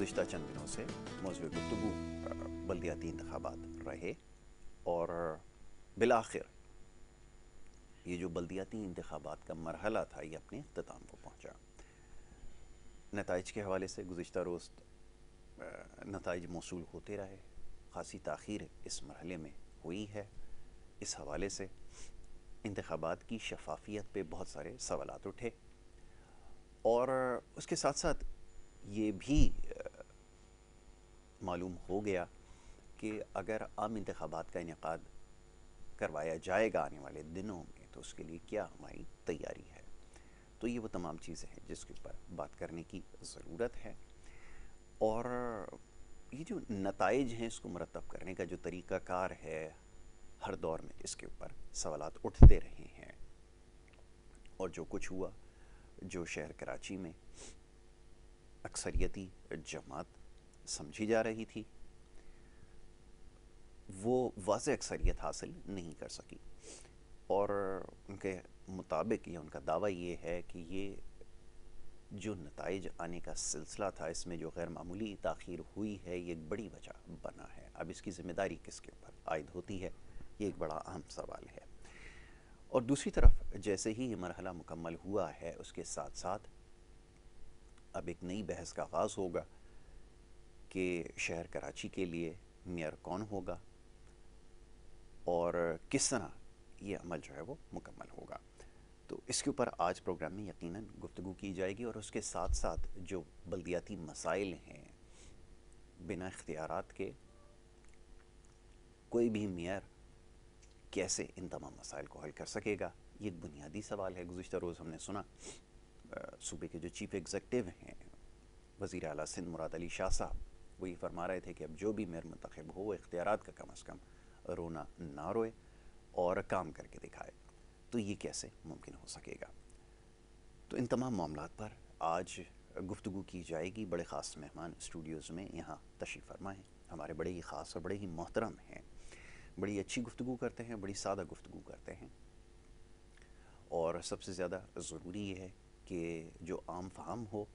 गुज्त चंद दिनों से मौजू गुफ्तु बलदियाती इंतबात रहे और बिल आखिर ये जो बलदियाती इंतबात का मरहला था ये अपने अख्ताम को पहुँचा नतज के हवाले से गुज्त रोज़ नतज मौसू होते रहे खासी तखीर इस मरहले में हुई है इस हवाले से इंतबात की शफाफियत पे बहुत सारे सवाल उठे और उसके साथ साथ ये भी मालूम हो गया कि अगर आम इंतबात का इनका करवाया जाएगा आने वाले दिनों में तो उसके लिए क्या हमारी तैयारी है तो ये वो तमाम चीज़ें हैं जिसके ऊपर बात करने की ज़रूरत है और ये जो नतज हैं इसको मरतब करने का जो तरीक़ाकार है हर दौर में इसके ऊपर सवाल उठते रहे हैं और जो कुछ हुआ जो शहर कराची में अक्सरियती जमात समझी जा रही थी वो वाज अक्सरियत हासिल नहीं कर सकी और उनके मुताबिक या उनका दावा ये है कि ये जो नतज आने का सिलसिला था इसमें जो गैर मामूली तखीर हुई है ये एक बड़ी वजह बना है अब इसकी ज़िम्मेदारी किसके ऊपर आयद होती है ये एक बड़ा अहम सवाल है और दूसरी तरफ जैसे ही ये मरहला मुकम्मल हुआ है उसके साथ साथ अब एक नई बहस का आगाज़ होगा कि शहर कराची के लिए मेयर कौन होगा और किस तरह ये अमल जो है वो मुकम्मल होगा तो इसके ऊपर आज प्रोग्राम में यकीन गुफ्तु की जाएगी और उसके साथ साथ जो बल्दियाती मसाइल हैं बिना इख्तियार के कोई भी मेयर कैसे इन तमाम मसाइल को हल कर सकेगा ये एक बुनियादी सवाल है गुज्त रोज़ हमने सुना सूबे के जो चीफ एग्जेक्टिव हैं वज़ी अला सिंध मुराद अली शाह साहब वो ये फरमा रहे थे कि अब जो भी मेयर मंतखब हो इख्तियार का कम अज़ कम रोना ना रोए और काम करके दिखाए तो ये कैसे मुमकिन हो सकेगा तो इन तमाम मामला पर आज गुफ्तु की जाएगी बड़े ख़ास मेहमान स्टूडियोज़ में यहाँ तशीफ़ फरमा है हमारे बड़े ही ख़ास और बड़े ही मोहतरम हैं बड़ी अच्छी गुफ्तु करते हैं बड़ी सादा गुफ्तु करते हैं और सबसे ज़्यादा ज़रूरी है कि जो आम फहम हो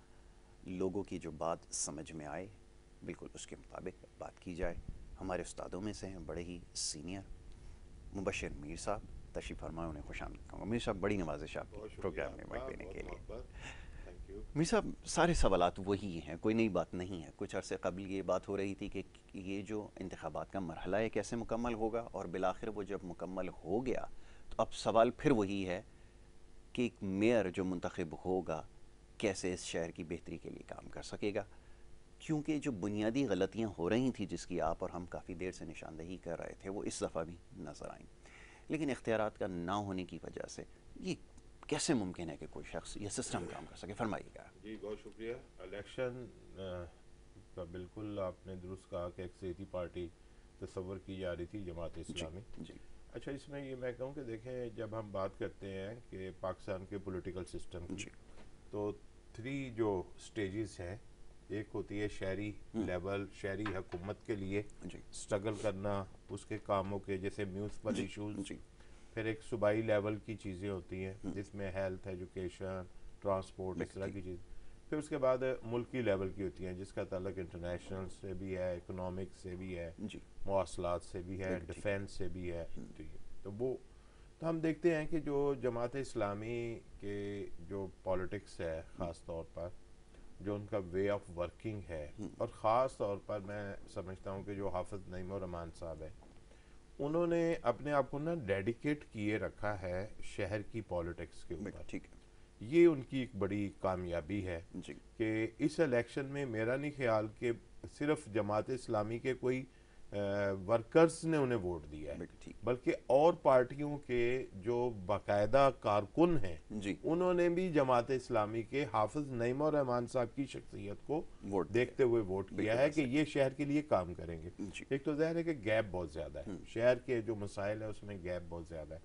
लोगों की जो बात समझ में आए बिल्कुल उसके मुताबिक बात की जाए हमारे उस्तादों में से हैं बड़े ही सीनियर मुबशर मीर साहब तशीफ फरमाए उन्हें खुश आमद कहूँगा मीर साहब बड़ी नवाजिश आप प्रोग्राम में वक्त देने के लिए मीर साहब सारे सवाल वही हैं कोई नई बात नहीं है कुछ अरसे कबल ये बात हो रही थी कि ये जो इंतबात का मरहला है कैसे मुकम्मल होगा और बिलाखिर वो जब मुकम्मल हो गया तो अब सवाल फिर वही है कि एक मेयर जो मंतखब होगा कैसे इस शहर की बेहतरी के लिए काम कर सकेगा क्योंकि जो बुनियादी गलतियाँ हो रही थी जिसकी आप और हम काफ़ी देर से निशानदेही कर रहे थे वो इस दफ़ा भी नज़र आई लेकिन इख्तियार का ना होने की वजह से ये कैसे मुमकिन है कि कोई शख्स यह सिस्टम काम कर सके फरमाइएगा जी बहुत शुक्रिया इलेक्शन का बिल्कुल आपने दुरुस्त कहा कि एक सेती पार्टी तस्वर की जा रही थी जमात इस्लामी जी, जी। अच्छा इसमें ये मैं कहूँ कि देखें जब हम बात करते हैं कि पाकिस्तान के पोलिटिकल सिस्टम की तो थ्री जो स्टेजेस हैं एक होती है शहरी हम्म। लेवल शहरी हकूमत के लिए स्ट्रगल करना उसके कामों के जैसे म्यूनसिपल इशूज फिर एक सूबाई लेवल की चीज़ें होती हैं हम्म। जिसमें हेल्थ एजुकेशन ट्रांसपोर्ट इस तरह की चीज़ फिर उसके बाद मुल्की लेवल की होती हैं जिसका तलक इंटरनेशनल से भी है इकोनॉमिक से भी है मौसलात से भी है डिफेंस से भी है हम्म। तो, तो वो तो हम देखते हैं कि जो जमात इस्लामी के जो पॉलिटिक्स है ख़ास तौर पर जो उनका वे ऑफ वर्किंग है हम्म। और ख़ास तौर पर मैं समझता हूँ कि जो हाफिज नईम रमान साहब हैं उन्होंने अपने आप को ना डेडिकेट किए रखा है शहर की पॉलिटिक्स के ऊपर ठीक है ये उनकी एक बड़ी कामयाबी है कि इस इलेक्शन में मेरा नहीं ख्याल कि सिर्फ जमात इस्लामी के कोई वर्कर्स ने उन्हें वोट दिया है बल्कि और पार्टियों के जो बाकायदा कारकुन हैं उन्होंने भी जमात इस्लामी के हाफिज नईम और रहमान साहब की शख्सियत को वोट देखते हुए वोट किया है कि ये शहर के लिए काम करेंगे एक तो जहर है कि गैप बहुत ज़्यादा है हम्म। शहर के जो मसाइल है उसमें गैप बहुत ज़्यादा है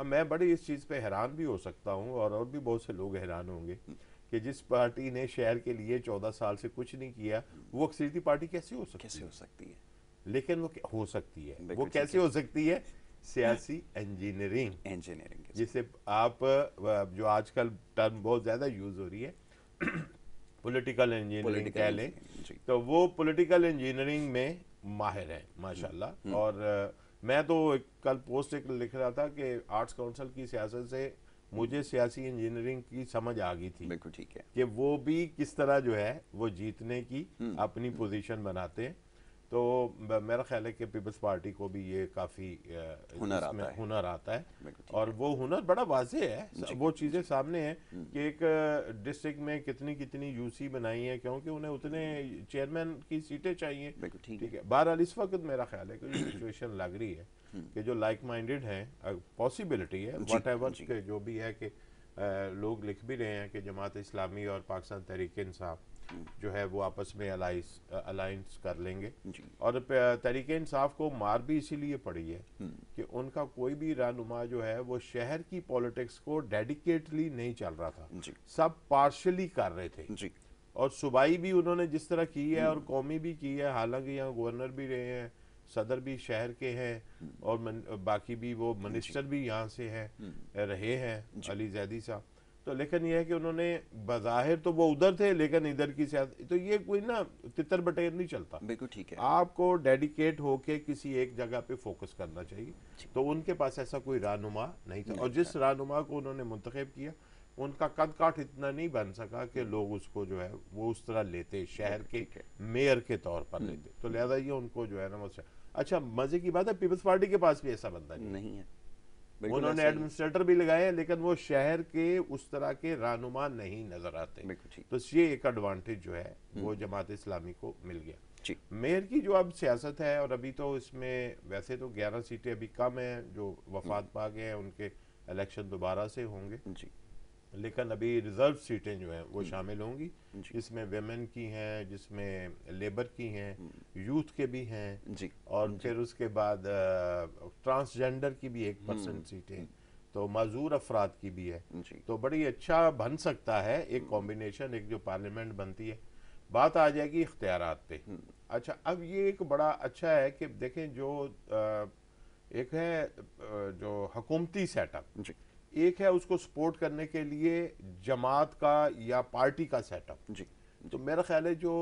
अब मैं बड़ी इस चीज़ पर हैरान भी हो सकता हूँ और और भी बहुत से लोग हैरान होंगे हम्म। कि जिस पार्टी ने शहर के लिए चौदह साल से कुछ नहीं किया वो अक्सरती पार्टी कैसे हो सकती है लेकिन वो हो सकती है वो कैसे हो सकती है सियासी इंजीनियरिंग हाँ। इंजीनियरिंग जिसे आप जो आजकल टर्म बहुत ज़्यादा यूज़ हो रही है पॉलिटिकल इंजीनियरिंग कह लें तो वो पॉलिटिकल इंजीनियरिंग में माहिर है माशाल्लाह हम्म, हम्म। और मैं तो एक, कल पोस्ट एक लिख रहा था कि आर्ट्स काउंसिल की सियासत से मुझे हम्म। सियासी इंजीनियरिंग की समझ आ गई थी बिल्कुल ठीक है कि वो भी किस तरह जो है वो जीतने की अपनी पोजीशन बनाते हैं तो मेरा ख्याल है कि पीपल्स पार्टी को भी ये काफ़ी हुनर आता है हुनर आता है और वो हुनर बड़ा वाजे है वो चीज़ें सामने हैं हम्म। कि एक डिस्ट्रिक्ट में कितनी कितनी यूसी बनाई है क्योंकि उन्हें उतने हम्म। चेयरमैन की सीटें चाहिए ठीक है बहरहाल इस वक्त मेरा ख्याल है कि सिचुएशन लग रही है हम्म। कि जो लाइक माइंडेड है पॉसिबिलिटी है वट एवर जो भी है कि लोग लिख भी रहे हैं कि जमात इस्लामी और पाकिस्तान तहरीक इंसाफ जो है वो आपस में अलाइस अलाइंस कर लेंगे और तहरीक इंसाफ को मार भी इसीलिए पड़ी है हम्म। कि उनका कोई भी रहनुमा जो है वो शहर की पॉलिटिक्स को डेडिकेटली नहीं चल रहा था सब पार्शली कर रहे थे और सुबाई भी उन्होंने जिस तरह की है हम्म। और कौमी भी की है हालांकि यहाँ गवर्नर भी रहे हैं सदर भी शहर के हैं हम्म। और मन, बाकी भी वो हाँ मिनिस्टर भी यहाँ से हैं हम्म। रहे हैं हाँ अली जैदी साहब तो लेकिन यह है कि उन्होंने बाहर तो वो उधर थे लेकिन इधर की सियासत तो ये कोई ना तितर बटेर नहीं चलता बिल्कुल ठीक है आपको डेडिकेट होके किसी एक जगह पे फोकस करना चाहिए तो उनके पास ऐसा कोई रानुमा नहीं था और जिस रानुमा को उन्होंने मुंतखब किया उनका कद काठ इतना नहीं बन सका कि हम्म। लोग उसको जो है वो उस तरह लेते शहर के मेयर के तौर पर हम्म। लेते तो लिहाजा ये उनको जो है ना वो अच्छा-, अच्छा मजे की बात है पीपल्स पार्टी के पास भी ऐसा बंदा नहीं, नहीं है उन्होंने एडमिनिस्ट्रेटर भी लगाए हैं लेकिन वो शहर के उस तरह के रानुमा नहीं नजर आते तो ये एक एडवांटेज जो है वो हम्म। जमात इस्लामी को मिल गया मेयर की जो अब सियासत है और अभी तो इसमें वैसे तो 11 सीटें अभी कम है जो वफात पा गए हैं उनके इलेक्शन दोबारा से होंगे लेकिन अभी रिजर्व सीटें जो हैं वो हम्म। शामिल होंगी जिसमें वेमेन की हैं जिसमें लेबर की हैं यूथ हम्म। के भी हैं और फिर उसके बाद ट्रांसजेंडर की भी एक परसेंट सीटें हम्म। तो मजूर अफराद की भी है तो बड़ी अच्छा बन सकता है एक कॉम्बिनेशन एक जो पार्लियामेंट बनती है बात आ जाएगी इख्तियार पे अच्छा अब ये एक बड़ा अच्छा है कि देखें जो एक है जो हकूमती सेटअप एक है उसको सपोर्ट करने के लिए जमात का या पार्टी का सेटअप जी तो मेरा ख्याल है जो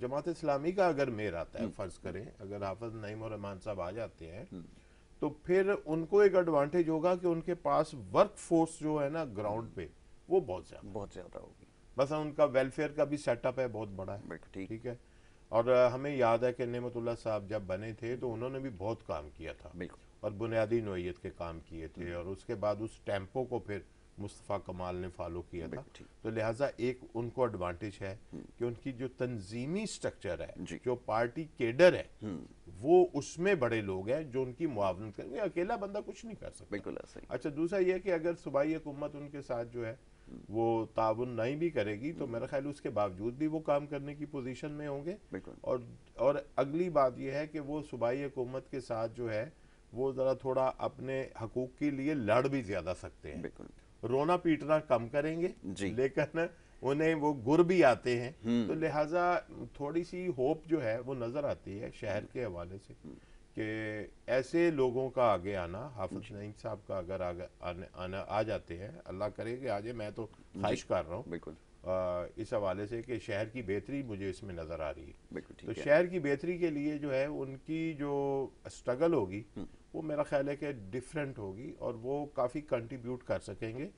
जमात इस्लामी का अगर मेयर आता है हम्म। फर्ज करें अगर हाफज नईम और रहमान साहब आ जाते हैं हम्म। तो फिर उनको एक एडवांटेज होगा कि उनके पास वर्क फोर्स जो है ना ग्राउंड पे वो बहुत ज्यादा बहुत ज्यादा होगी बस उनका वेलफेयर का भी सेटअप है बहुत बड़ा है ठीक है और हमें याद है कि नमतुल्ला साहब जब बने थे तो उन्होंने भी बहुत काम किया था बिल्कुल और बुनियादी नोयत के काम किए थे हम्म। और उसके बाद उस टेम्पो को फिर मुस्तफ़ा कमाल ने फॉलो किया था तो लिहाजा एक उनको एडवांटेज है हम्म। कि उनकी जो तंजीमी स्ट्रक्चर है जो पार्टी केडर है हम्म। वो उसमें बड़े लोग हैं जो उनकी मुआवनत करेंगे अकेला बंदा कुछ नहीं कर सकता बिल्कुल अच्छा दूसरा यह कि अगर सूबाई हुकूमत उनके साथ जो है वो ताउन नहीं भी करेगी तो मेरा ख्याल उसके बावजूद भी वो काम करने की पोजिशन में होंगे और और अगली बात यह है कि वो सूबाई हुकूमत के साथ जो है वो ज़रा थोड़ा अपने हकूक के लिए लड़ भी ज़्यादा सकते हैं रोना पीटना कम करेंगे लेकिन उन्हें वो गुर भी आते हैं हम्म। तो लिहाजा थोड़ी सी होप जो है वो नज़र आती है शहर के हवाले से हम्म। कि ऐसे लोगों का आगे आना हाफिज नईम साहब का अगर आगे आ, आना आ जाते हैं अल्लाह करे कि आज मैं तो ख्वाहिश कर रहा हूँ बिल्कुल इस हवाले से कि शहर की बेहतरी मुझे इसमें नज़र आ रही है तो शहर की बेहतरी के लिए जो है उनकी जो स्ट्रगल होगी हम्म। वो मेरा ख्याल है कि डिफरेंट होगी और वो काफ़ी कंट्रीब्यूट कर सकेंगे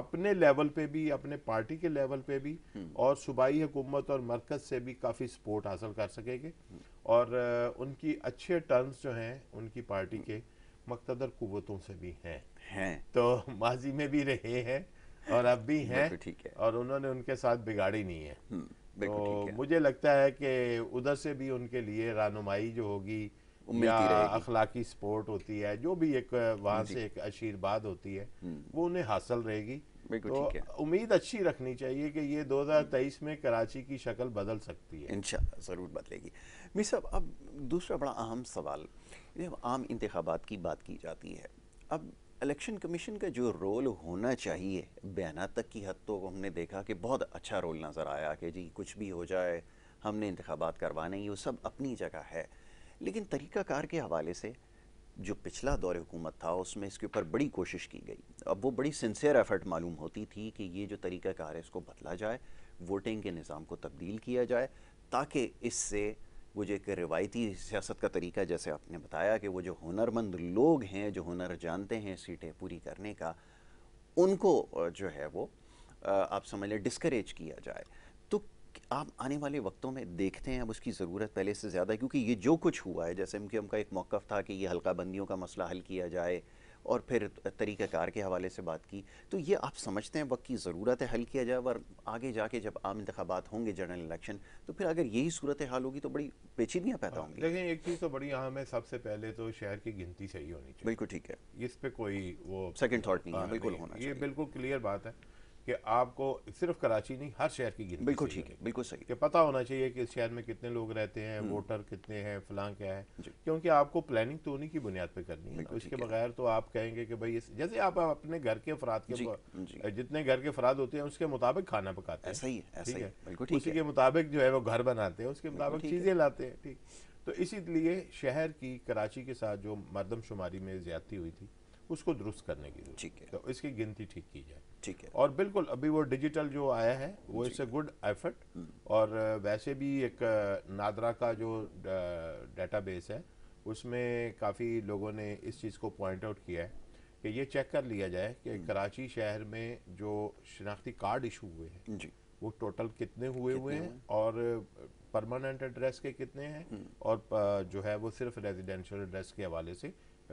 अपने लेवल पे भी अपने पार्टी के लेवल पे भी हम्म। और सूबाई हुकूमत और मरकज़ से भी काफ़ी सपोर्ट हासिल कर सकेंगे हम्म। और उनकी अच्छे टर्म्स जो हैं उनकी पार्टी के मकतदर कुतों से भी हैं हैं तो माजी में भी रहे हैं और अब भी हैं ठीक है और उन्होंने उनके साथ बिगाड़ी नहीं है हम्म, तो मुझे लगता है कि उधर से भी उनके लिए रानुमाई जो होगी या अखलाकी सपोर्ट होती है जो भी एक वहां से एक आशीर्वाद होती है हम्म। वो उन्हें हासिल रहेगी तो उम्मीद अच्छी रखनी चाहिए कि ये 2023 में कराची की शक्ल बदल सकती है इंशाल्लाह ज़रूर बदलेगी मिस अब दूसरा बड़ा अहम सवाल जब आम इंतबात की बात की जाती है अब इलेक्शन कमीशन का जो रोल होना चाहिए बयान तक की हद तो हमने देखा कि बहुत अच्छा रोल नज़र आया कि जी कुछ भी हो जाए हमने इंतबात करवाने ये सब अपनी जगह है लेकिन तरीक़ाकार के हवाले से जो पिछला दौर हुकूमत था उसमें इसके ऊपर बड़ी कोशिश की गई अब वो बड़ी सिंसियर एफर्ट मालूम होती थी कि ये जो तरीक़ाकार है इसको बदला जाए वोटिंग के निज़ाम को तब्दील किया जाए ताकि इससे वो जो एक रिवायती सियासत का तरीका जैसे आपने बताया कि वो जो हुनरमंद लोग हैं जो हुनर जानते हैं सीटें पूरी करने का उनको जो है वो आप समझ लें डिस्करेज किया जाए तो आप आने वाले वक्तों में देखते हैं अब उसकी ज़रूरत पहले से ज़्यादा क्योंकि ये जो कुछ हुआ है जैसे एम के एम का एक मौक़ था कि ये हल्का बंदियों का मसला हल किया जाए और फिर तरीक़ाकार के हवाले से बात की तो ये आप समझते हैं वक्त की ज़रूरत है हल किया जाए और आगे जाके जब आम इंतबात होंगे जनरल इलेक्शन तो फिर अगर यही सूरत हाल होगी तो बड़ी पेचीदियाँ पैदा हाँ, होंगी लेकिन एक चीज़ तो बड़ी अहम हाँ, है सबसे पहले तो शहर की गिनती सही होनी चाहिए बिल्कुल ठीक है इस पर कोई वो सेकेंड थाट नहीं है हाँ, बिल्कुल होना ये बिल्कुल क्लियर बात है कि आपको सिर्फ कराची नहीं हर शहर की गिनती बिल्कुल ठीक है बिल्कुल सही कि पता होना चाहिए कि इस शहर में कितने लोग रहते हैं हम्म। वोटर कितने हैं फलां क्या है क्योंकि आपको प्लानिंग तो उन्हीं की बुनियाद पर करनी है उसके तो बगैर तो आप कहेंगे कि भाई जैसे आप अपने घर के अफराद के जितने घर के अफराद होते हैं उसके मुताबिक खाना पकाते हैं सही है ठीक है उसी के मुताबिक जो है वो घर बनाते हैं उसके मुताबिक चीज़ें लाते हैं ठीक तो इसीलिए शहर की कराची के साथ जो मरदम शुमारी में ज्यादती हुई थी उसको दुरुस्त करने की ठीक है तो इसकी गिनती ठीक की जाए ठीक है और बिल्कुल अभी वो डिजिटल जो आया है वो इट्स ए गुड एफर्ट और वैसे भी एक नादरा का जो डेटाबेस है उसमें काफ़ी लोगों ने इस चीज़ को पॉइंट आउट किया है कि ये चेक कर लिया जाए कि हम्म। कराची शहर में जो शिनाख्ती कार्ड इशू हुए हैं वो टोटल कितने हुए हुए हैं और परमानेंट एड्रेस के कितने हैं हम्म। और जो है वो सिर्फ रेजिडेंशियल एड्रेस के हवाले से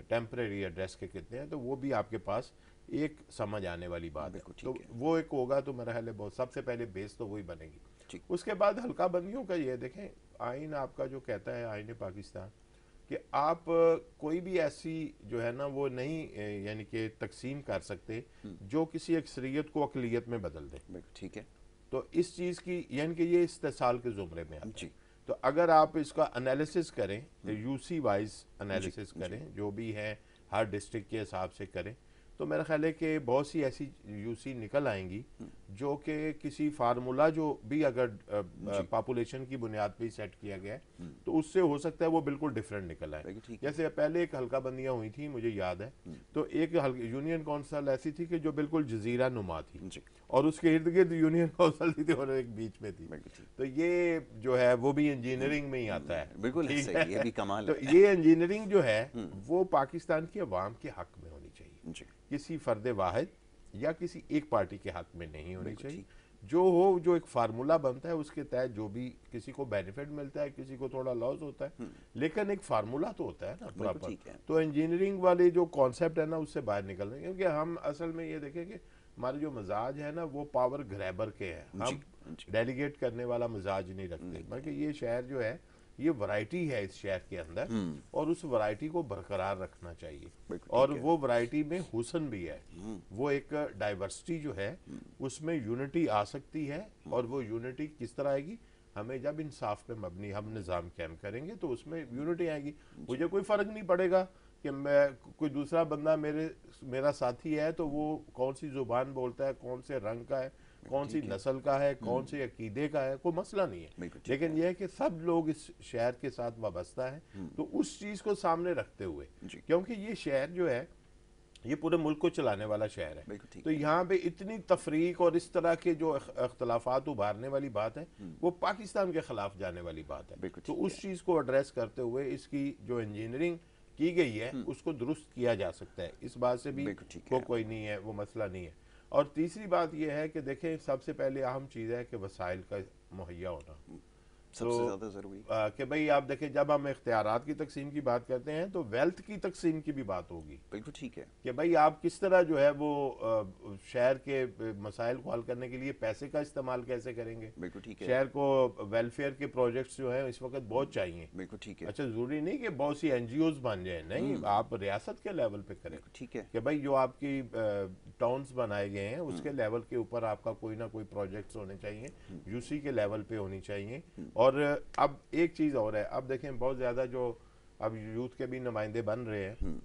टेम्परेरी एड्रेस के कितने हैं तो वो भी आपके पास एक समझ आने वाली बात है तो वो एक होगा तो मेरा ख्याल बहुत सबसे पहले बेस तो वही बनेगी उसके बाद हल्का बंदियों का ये देखें आइन आपका जो कहता है आइन पाकिस्तान कि आप कोई भी ऐसी जो है ना वो नहीं यानी कि तकसीम कर सकते हम्म। जो किसी अक्सरियत को अकलीत में बदल दे ठीक है तो इस चीज़ की यानी कि ये इस्तेसाल के ज़ुमरे में है तो अगर आप इसका एनालिसिस करें यूसी वाइज एनालिसिस करें जो भी है हर डिस्ट्रिक्ट के हिसाब से करें तो मेरा ख्याल है कि बहुत सी ऐसी यूसी निकल आएंगी जो कि किसी फार्मूला जो भी अगर पॉपुलेशन की बुनियाद पर सेट किया गया है हम्म। तो उससे हो सकता है वो बिल्कुल डिफरेंट निकल आए जैसे पहले एक हल्का बंदियाँ हुई थी मुझे याद है हम्म। तो एक यूनियन काउंसिल ऐसी थी कि जो बिल्कुल जजीरा नुमा थी और उसके इर्द गिर्द यूनियन काउंसिल थी और तो एक बीच में थी तो ये जो है वो भी इंजीनियरिंग में ही हम्म। आता है बिल्कुल ये भी कमाल तो ये इंजीनियरिंग जो है वो पाकिस्तान की अवाम के हक में होनी चाहिए किसी फर्द वाहिद या किसी एक पार्टी के हाथ में नहीं होनी चाहिए जो हो जो एक फार्मूला बनता है उसके तहत जो भी किसी को बेनिफिट मिलता है किसी को थोड़ा लॉस होता है हम्म। लेकिन एक फार्मूला तो होता है ना प्रॉपर तो इंजीनियरिंग वाले जो कॉन्सेप्ट है ना उससे बाहर निकल रहे क्योंकि हम असल में ये देखें कि हमारे जो मिजाज है ना वो पावर ग्रैबर के हैं हम डेलीगेट करने वाला मिजाज नहीं रखते बल्कि ये शहर जो है ये वैरायटी है इस शहर के अंदर हम्म। और उस वैरायटी को बरकरार रखना चाहिए और वो वैरायटी में हुसन भी है हम्म। वो एक डाइवर्सिटी जो है हम्म। उसमें यूनिटी आ सकती है और वो यूनिटी किस तरह आएगी हमें जब इंसाफ पे मबनी हम निज़ाम कैम करेंगे तो उसमें यूनिटी आएगी मुझे कोई फ़र्क नहीं पड़ेगा कि मैं कोई दूसरा बंदा मेरे मेरा साथी है तो वो कौन सी ज़ुबान बोलता है कौन से रंग का है कौन सी नस्ल का है हम्म। कौन से अकीदे का है कोई मसला नहीं है लेकिन यह है कि सब लोग इस शहर के साथ वाबस्ता है हम्म। तो उस चीज़ को सामने रखते हुए क्योंकि ये शहर जो है ये पूरे मुल्क को चलाने वाला शहर है तो यहाँ पे इतनी तफरीक और इस तरह के जो अख्तलाफात उभारने वाली बात है हम्म। वो पाकिस्तान के खिलाफ जाने वाली बात है तो उस चीज़ को एड्रेस करते हुए इसकी जो इंजीनियरिंग की गई है उसको दुरुस्त किया जा सकता है इस बात से भी वो कोई नहीं है वो मसला नहीं है और तीसरी बात यह है कि देखें सबसे पहले अहम चीज़ है कि वसाइल का मुहैया होना सबसे तो, ज़्यादा ज़रूरी कि भाई आप देखें जब हम इख्तियार की तकसीम की बात करते हैं तो वेल्थ की तकसीम की भी बात होगी बिल्कुल ठीक है कि भाई आप किस तरह जो है वो शहर के मसाइल को हल करने के लिए पैसे का इस्तेमाल कैसे करेंगे बिल्कुल ठीक है शहर को वेलफेयर के प्रोजेक्ट्स जो हैं इस वक्त बहुत चाहिए बिल्कुल ठीक है अच्छा ज़रूरी नहीं की बहुत सी एन बन जाए नहीं हम्म। आप रियासत के लेवल पे करें ठीक है कि भाई जो आपकी टाउन्स बनाए गए हैं उसके लेवल हम्म। के ऊपर आपका कोई ना कोई प्रोजेक्ट होने चाहिए यूसी हम्म। के लेवल पे होनी चाहिए और अब एक चीज़ और है अब देखें बहुत ज़्यादा जो अब यूथ के भी नुमाइंदे बन रहे हैं हम्म।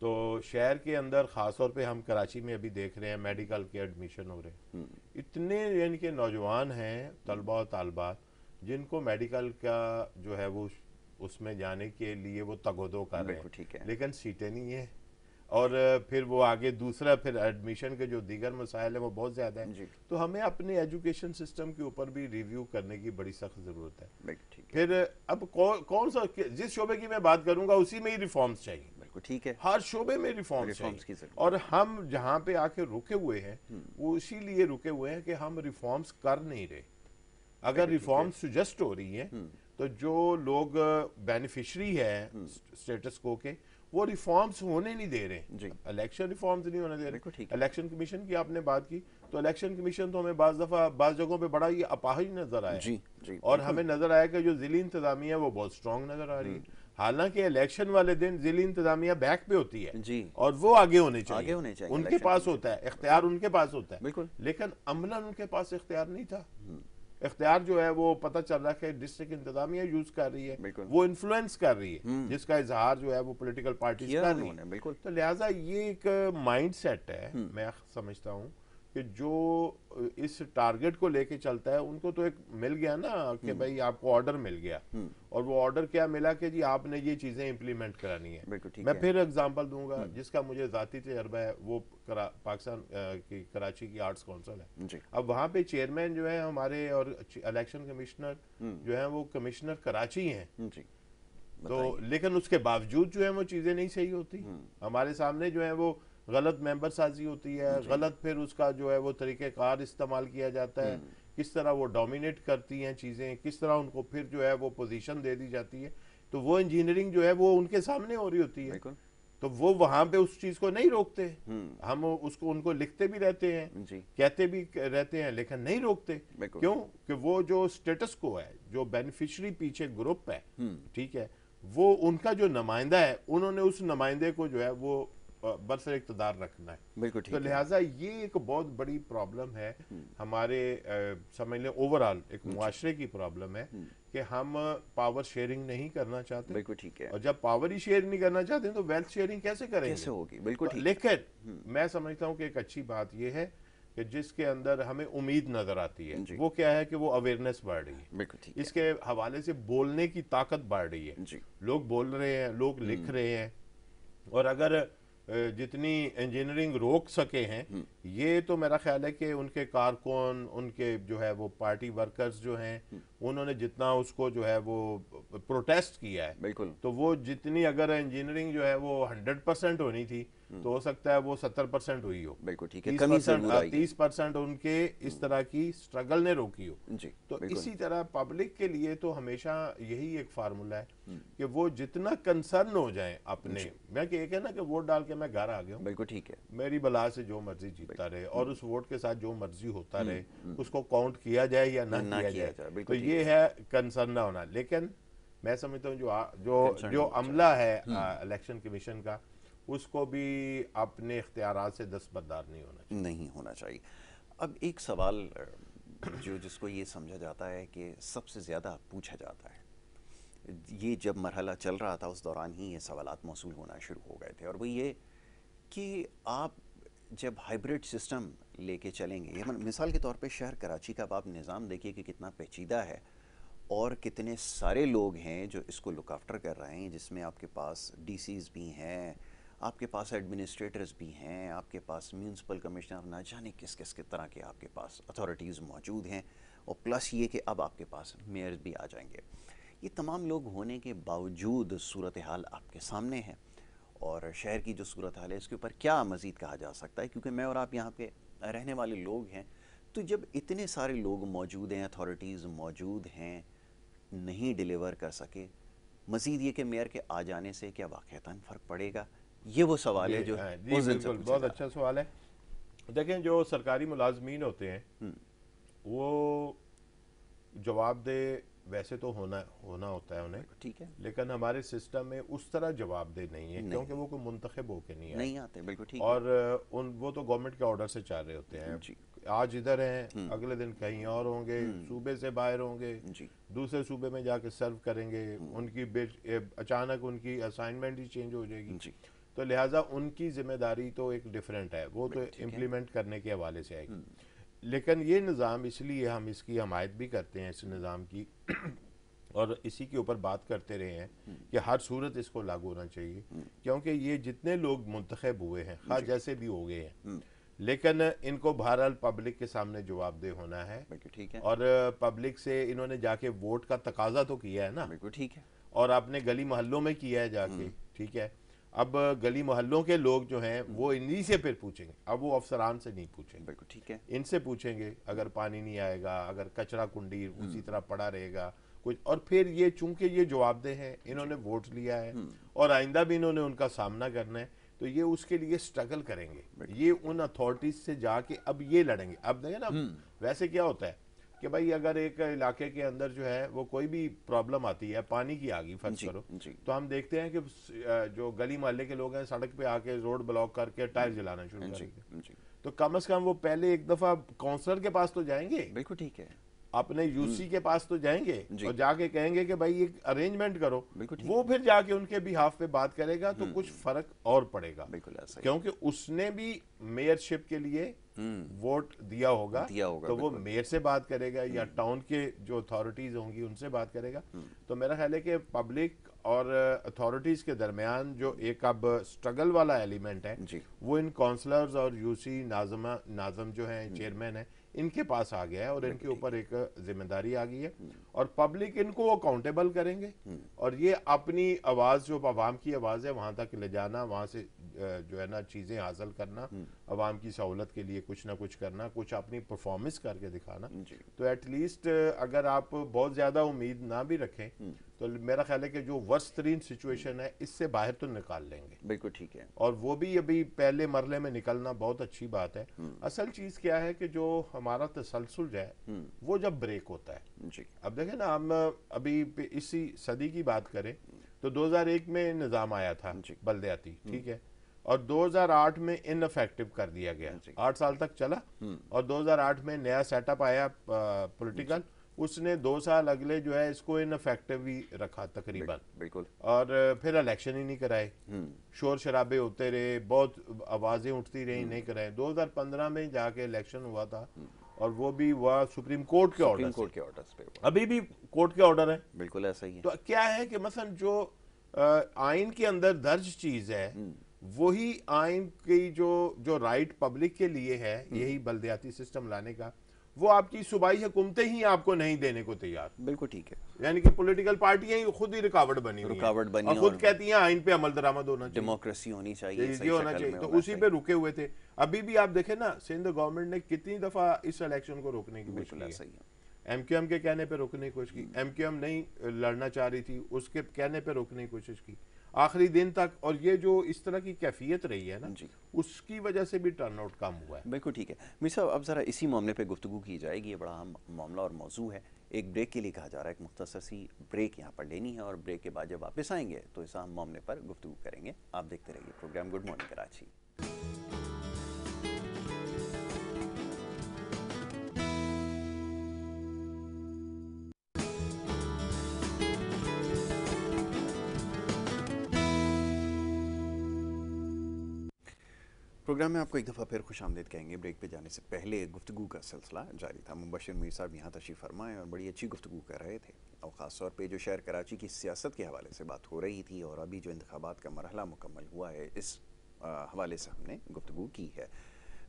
तो शहर के अंदर ख़ास तौर पे हम कराची में अभी देख रहे हैं मेडिकल के एडमिशन हो रहे हैं हम्म। इतने यानी के नौजवान हैं तलबा और तालबात जिनको मेडिकल का जो है वो उसमें जाने के लिए वो तगोदो कर रहे हैं लेकिन सीटें नहीं है और फिर वो आगे दूसरा फिर एडमिशन के जो दीगर मसाइल है वो बहुत ज़्यादा है तो हमें अपने एजुकेशन सिस्टम के ऊपर भी रिव्यू करने की बड़ी सख्त ज़रूरत है फिर अब कौन कौन सा जिस शोबे की मैं बात करूंगा उसी में ही रिफॉर्म्स चाहिए ठीक है हर शोबे में रिफॉर्म्स रिफॉर्म्स की और हम जहाँ पे आके रुके हुए हैं हम्म। वो इसीलिए रुके हुए हैं कि हम रिफॉर्म्स कर नहीं रहे अगर रिफॉर्म्स सुजेस्ट हो रही है हम्म। तो जो लोग बेनिफिशरी है स्टेटस को के वो रिफॉर्म्स होने नहीं दे रहे इलेक्शन रिफॉर्म्स नहीं होने दे रहे इलेक्शन कमीशन की आपने बात की तो इलेक्शन कमीशन तो हमें बाज दफा बाज जगहों पे बड़ा ये अपाहिज नजर आया जी, जी, और हमें नजर आया कि जो जिली इंतजामिया वो बहुत स्ट्रांग नजर आ रही है हम्म। हालांकि इलेक्शन वाले दिन जिली इंतजामिया बैक पे होती है जी और वो आगे होने चाहिए आगे होने चाहिए उनके पास होता है इख्तियार उनके पास होता है बिल्कुल लेकिन अमला उनके पास इख्तियार नहीं था हम्म। इख्तियार जो है वो पता चल रहा है कि डिस्ट्रिक्ट इंतजामिया यूज कर रही है वो इन्फ्लुएंस कर रही है हम्म। जिसका इजहार जो है वो पोलिटिकल पार्टी कर रही है तो लिहाजा ये एक माइंड सेट है हम्म। मैं समझता हूँ कि जो इस टारगेट को लेके चलता है उनको तो एक मिल गया ना कि हम्म। भाई आपको ऑर्डर मिल गया हम्म। और वो ऑर्डर क्या मिला कि जी आपने ये चीजें इम्प्लीमेंट करानी है मैं है। फिर एग्जांपल दूंगा हम्म। जिसका मुझे जाती तजर्बा है वो पाकिस्तान की कराची की आर्ट्स काउंसिल है अब वहाँ पे चेयरमैन जो है हमारे और इलेक्शन कमिश्नर जो है वो कमिश्नर कराची है तो लेकिन उसके बावजूद जो है वो चीजें नहीं सही होती हमारे सामने जो है वो गलत मेंबर साजी होती है गलत फिर उसका जो है वो तरीक़ार इस्तेमाल किया जाता है हम्म। किस तरह वो डोमिनेट करती हैं चीज़ें किस तरह उनको फिर जो है वो पोजीशन दे दी जाती है तो वो इंजीनियरिंग जो है वो उनके सामने हो रही होती है तो वो वहां पे उस चीज को नहीं रोकते हम्म। हम उसको उनको लिखते भी रहते हैं कहते भी रहते हैं लेकिन नहीं रोकते क्यों कि वो जो स्टेटस को है जो बेनिफिशरी पीछे ग्रुप है हम्म। ठीक है वो उनका जो नुमाइंदा है उन्होंने उस नुमाइंदे को जो है वो बरसर इकतदार रखना है बिल्कुल तो ठीक तो लिहाजा ये एक बहुत बड़ी प्रॉब्लम है हम्म। हमारे समझ लें ओवरऑल एक मुआरे की प्रॉब्लम है हम्म। कि हम पावर शेयरिंग नहीं करना चाहते बिल्कुल ठीक है और जब पावर ही शेयर नहीं करना चाहते तो वेल्थ शेयरिंग कैसे करेंगे कैसे होगी बिल्कुल तो ठीक लेकिन हम्म। मैं समझता हूँ कि एक अच्छी बात यह है कि जिसके अंदर हमें उम्मीद नजर आती है वो क्या है कि वो अवेयरनेस बढ़ रही है इसके हवाले से बोलने की ताकत बढ़ रही है लोग बोल रहे हैं लोग लिख रहे हैं और अगर जितनी इंजीनियरिंग रोक सके हैं हम्म। ये तो मेरा ख्याल है कि उनके कारकुन उनके जो है वो पार्टी वर्कर्स जो हैं हम्म। उन्होंने जितना उसको जो है वो प्रोटेस्ट किया है बिल्कुल तो वो जितनी अगर इंजीनियरिंग जो है वो हंड्रेड परसेंट होनी थी तो हो सकता है वो सत्तर परसेंट हुई हो बिल्कुल ठीक है कमी हाँ, तीस परसेंट उनके इस हम्म। तरह की स्ट्रगल ने रोकी हो जी तो इसी तरह पब्लिक के लिए तो हमेशा यही एक फार्मूला है हम्म। कि वो जितना कंसर्न हो जाए अपने मैं कि एक ना कि वोट डाल के मैं घर आ गया बिल्कुल ठीक है मेरी बला से जो मर्जी जीतता रहे और उस वोट के साथ जो मर्जी होता हम्म, रहे उसको काउंट किया जाए या ना किया जाए तो ये है कंसर्न ना होना लेकिन मैं समझता हूँ जो जो जो अमला है इलेक्शन कमीशन का उसको भी अपने इख्तियार से दस्तबरदार नहीं होना चाहिए नहीं होना चाहिए अब एक सवाल जो जिसको ये समझा जाता है कि सबसे ज़्यादा पूछा जाता है ये जब मरहला चल रहा था उस दौरान ही ये सवाल मौसू होना शुरू हो गए थे और वो ये कि आप जब हाइब्रिड सिस्टम लेके चलेंगे मिसाल के तौर पे शहर कराची का आप निज़ाम देखिए कि कितना पेचीदा है और कितने सारे लोग हैं जो इसको लुक आफ्टर कर रहे हैं जिसमें आपके पास डीसीज भी हैं आपके पास एडमिनिस्ट्रेटर्स भी हैं आपके पास म्यूनसिपल कमिश्नर ना जाने किस किस के तरह के आपके पास अथॉरिटीज़ मौजूद हैं और प्लस ये कि अब आपके पास मेयर भी आ जाएंगे ये तमाम लोग होने के बावजूद सूरत हाल आपके सामने है और शहर की जो सूरत हाल है इसके ऊपर क्या मज़ीद कहा जा सकता है क्योंकि मैं और आप यहाँ के रहने वाले लोग हैं तो जब इतने सारे लोग मौजूद हैं अथॉरिटीज़ मौजूद हैं नहीं डिलीवर कर सके मज़ीद ये कि मेयर के आ जाने से क्या वाक़ता फ़र्क पड़ेगा ये वो सवाल है जो बिल्कुल बहुत अच्छा सवाल है देखें जो सरकारी मुलाजमीन होते हैं हम्म। वो जवाब दे वैसे तो होना होना होता है उन्हें ठीक है लेकिन हमारे सिस्टम में उस तरह जवाबदेह नहीं है नहीं। क्योंकि वो कोई मुंतखब होके नहीं, नहीं आते बिल्कुल ठीक और उन वो तो गवर्नमेंट के ऑर्डर से चाह रहे होते हैं आज इधर हैं हम्म। अगले दिन कहीं और होंगे हम्म। सूबे से बाहर होंगे दूसरे सूबे में जाके सर्व करेंगे उनकी अचानक उनकी असाइनमेंट ही चेंज हो जाएगी तो लिहाजा उनकी जिम्मेदारी तो एक डिफरेंट है वो तो इम्प्लीमेंट करने के हवाले से आएगी हम्म। लेकिन ये निज़ाम इसलिए हम इसकी हमायत भी करते हैं इस निज़ाम की और इसी के ऊपर बात करते रहे हैं हम्म। कि हर सूरत इसको लागू होना चाहिए हम्म। क्योंकि ये जितने लोग मुंतखब हुए हैं हर जैसे भी हो गए हैं लेकिन इनको बहरहाल पब्लिक के सामने जवाबदेह होना है ठीक है और पब्लिक से इन्होंने जाके वोट का तकाजा तो किया है ना बिल्कुल ठीक है और आपने गली मोहल्लों में किया है जाके ठीक है अब गली मोहल्लों के लोग जो हैं वो इन्हीं से फिर पूछेंगे अब वो अफसरान से नहीं पूछेंगे बिल्कुल ठीक है इनसे पूछेंगे अगर पानी नहीं आएगा अगर कचरा कुंडी हम्म। उसी तरह पड़ा रहेगा कुछ और फिर ये चूंकि ये जवाबदेह हैं इन्होंने वोट लिया है हम्म। और आइंदा भी इन्होंने उनका सामना करना है तो ये उसके लिए स्ट्रगल करेंगे ये उन अथॉरिटीज से जाके अब ये लड़ेंगे अब देखें ना हम्म। वैसे क्या होता है कि भाई अगर एक इलाके के अंदर जो है वो कोई भी प्रॉब्लम आती है पानी की आ गई फर्ज करो तो हम देखते हैं कि जो गली मोहल्ले के लोग हैं सड़क पे आके रोड ब्लॉक करके टायर जलाना शुरू कर तो कम अज कम वो पहले एक दफा काउंसलर के पास तो जाएंगे बिल्कुल ठीक है अपने यूसी हम्म। के पास तो जाएंगे और जाके कहेंगे कि भाई ये अरेंजमेंट करो वो फिर जाके उनके भी हाफ पे बात करेगा तो हम्म। कुछ फर्क और पड़ेगा बिल्कुल ऐसा क्योंकि उसने भी मेयरशिप के लिए वोट हम्म। दिया होगा दिया होगा तो वो मेयर से बात करेगा या टाउन के जो अथॉरिटीज होंगी उनसे बात करेगा तो मेरा ख्याल है कि पब्लिक और अथॉरिटीज uh, के दरमियान जो एक अब स्ट्रगल वाला एलिमेंट है वो इन काउंसलर्स और यूसी नाजमा नाजम जो है चेयरमैन है इनके पास आ गया है और इनके ऊपर एक जिम्मेदारी आ गई है और पब्लिक इनको अकाउंटेबल करेंगे हम्म। और ये अपनी आवाज़ जो आवाम की आवाज़ है वहां तक ले जाना वहां से जो है ना चीज़ें हासिल करना हम्म। आवाम की सहूलत के लिए कुछ ना कुछ करना कुछ अपनी परफॉर्मेंस करके दिखाना तो एटलीस्ट अगर आप बहुत ज़्यादा उम्मीद ना भी रखें हम्म। तो मेरा ख्याल है कि जो वर्ष तरीन सिचुएशन है इससे बाहर तो निकाल लेंगे बिल्कुल ठीक है और वो भी अभी पहले मरले में निकलना बहुत अच्छी बात है हम्म। असल चीज़ क्या है कि जो हमारा तसलसल है वो जब ब्रेक होता है जी अब देखें ना हम अभी इसी सदी की बात करें तो 2001 में निज़ाम आया था बल्दियाती ठीक है और 2008 में इनफेक्टिव कर दिया गया आठ साल तक चला हम्म। और 2008 में नया सेटअप आया पॉलिटिकल उसने दो साल अगले जो है इसको इनफेक्टिव भी रखा तकरीबन बिल्कुल और फिर इलेक्शन ही नहीं कराए हम्म। शोर शराबे होते रहे बहुत आवाज़ें उठती रही हम्म। नहीं कराए 2015 में जाके इलेक्शन हुआ था और वो भी हुआ सुप्रीम कोर्ट के ऑर्डर कोर्ट के ऑर्डर पे अभी भी कोर्ट के ऑर्डर है बिल्कुल ऐसा ही है तो क्या है कि मसल जो आइन के अंदर दर्ज चीज़ है वही आइन की जो जो राइट पब्लिक के लिए है हम्म। यही बलदयाती सिस्टम लाने का वो आपकी सुबाई हुकूमतें ही आपको नहीं देने को तैयार बिल्कुल ठीक है यानी कि पॉलिटिकल पार्टियां खुद ही रुकावट बनी रुकावट बनी और खुद कहती हैं आइन पे अमल दरामद होना चाहिए डेमोक्रेसी होनी चाहिए ये होना चाहिए तो उसी पे रुके हुए थे अभी भी आप देखें ना सिंध गवर्नमेंट ने कितनी दफा इस इलेक्शन को रोकने की कोशिश की एम क्यू एम के कहने पर रोकने की कोशिश की एम क्यू एम नहीं लड़ना चाह रही थी उसके कहने पर रोकने की कोशिश की आखिरी दिन तक और ये जो इस तरह की कैफियत रही है ना जी उसकी वजह से भी आउट कम हुआ है बिल्कुल ठीक है मीर साहब अब ज़रा इसी मामले पर गुफ्तु की जाएगी ये बड़ा अहम मामला और मौजू है एक ब्रेक के लिए कहा जा रहा है एक मुख्तर सी ब्रेक यहाँ पर लेनी है और ब्रेक के बाद जब वापस आएंगे तो इस अहम मामले पर गुफ्तु करेंगे आप देखते रहिए programme good morning Karachi programme में आपको एक दफ़ा फिर खुश आमदेद कहेंगे ब्रेक पे जाने से पहले गुफ्तु का सिलसिला जारी था मुबशर मीर साहब यहाँ तशी फरमाए और बड़ी अच्छी गुफ्तु कर रहे थे और ख़ास तौर पर जो शहर कराची की सियासत के हवाले से बात हो रही थी और अभी जो इंतबात का मरहला मुकम्मल हुआ है इस हवाले से हमने गुफ्तु की है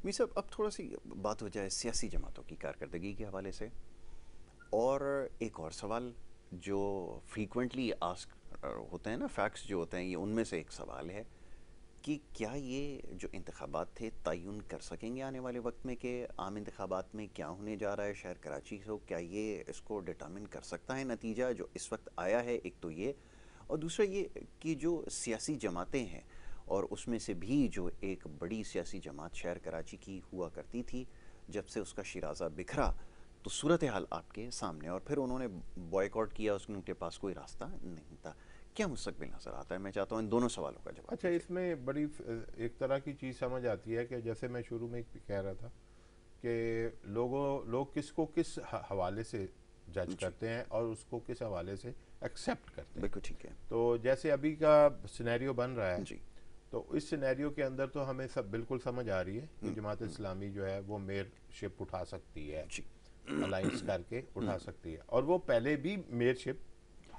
मीर साहब अब थोड़ा सी बात हो जाए सियासी जमातों की कारकर्दगी के हवाले से और एक और सवाल जो फ्रीकुनटली आस्क होते हैं ना फैक्ट्स जो होते हैं ये उनमें से एक सवाल है कि क्या ये जो इंतबात थे तयन कर सकेंगे आने वाले वक्त में कि आम इंतबात में क्या होने जा रहा है शहर कराची को हो क्या ये इसको डिटर्मिन कर सकता है नतीजा जो इस वक्त आया है एक तो ये और दूसरा ये कि जो सियासी जमातें हैं और उसमें से भी जो एक बड़ी सियासी जमात शहर कराची की हुआ करती थी जब से उसका शराजा बिखरा तो सूरत हाल आपके सामने और फिर उन्होंने बॉयकॉट किया उसके उनके पास कोई रास्ता नहीं था क्या मुस्तबिल नज़र आता है मैं चाहता हूँ इन दोनों सवालों का जवाब अच्छा इसमें बड़ी एक तरह की चीज़ समझ आती है कि जैसे मैं शुरू में कह रहा था कि लोगों लोग किसको किस हवाले से जज करते हैं और उसको किस हवाले से एक्सेप्ट करते हैं बिल्कुल ठीक है तो जैसे अभी का सिनेरियो बन रहा है जी तो इस सिनेरियो के अंदर तो हमें सब बिल्कुल समझ आ रही है कि हम्म, जमात हम्म। इस्लामी जो है वो मेयरशिप उठा सकती है अलाइंस करके उठा हम्म। सकती है और वो पहले भी मेयरशिप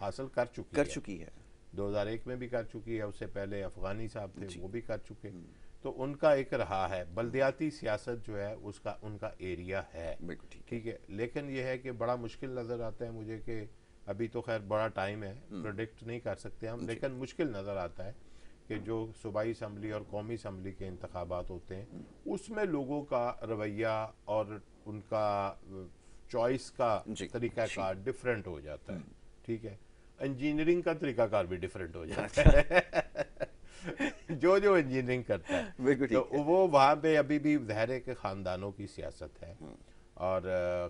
हासिल कर चुकी कर है। चुकी है 2001 में भी कर चुकी है उससे पहले अफगानी साहब थे वो भी कर चुके हम्म। तो उनका एक रहा है बलदियाती सियासत जो है उसका उनका एरिया है ठीक है लेकिन यह है कि बड़ा मुश्किल नज़र आता है मुझे कि अभी तो खैर बड़ा टाइम है प्रोडिक्ट हम्म। नहीं कर सकते हम लेकिन मुश्किल नज़र आता है कि जो सूबाई असम्बली और कौमी असम्बली के इंतबात होते हैं हम्म। उसमें लोगों का रवैया और उनका चॉइस का तरीका डिफरेंट हो जाता है ठीक है इंजीनियरिंग का तरीकाकार भी डिफरेंट हो जाता अच्छा। है जो जो इंजीनियरिंग करता है तो वो वहाँ पे अभी भी धैर्य के ख़ानदानों की सियासत है हम्म। और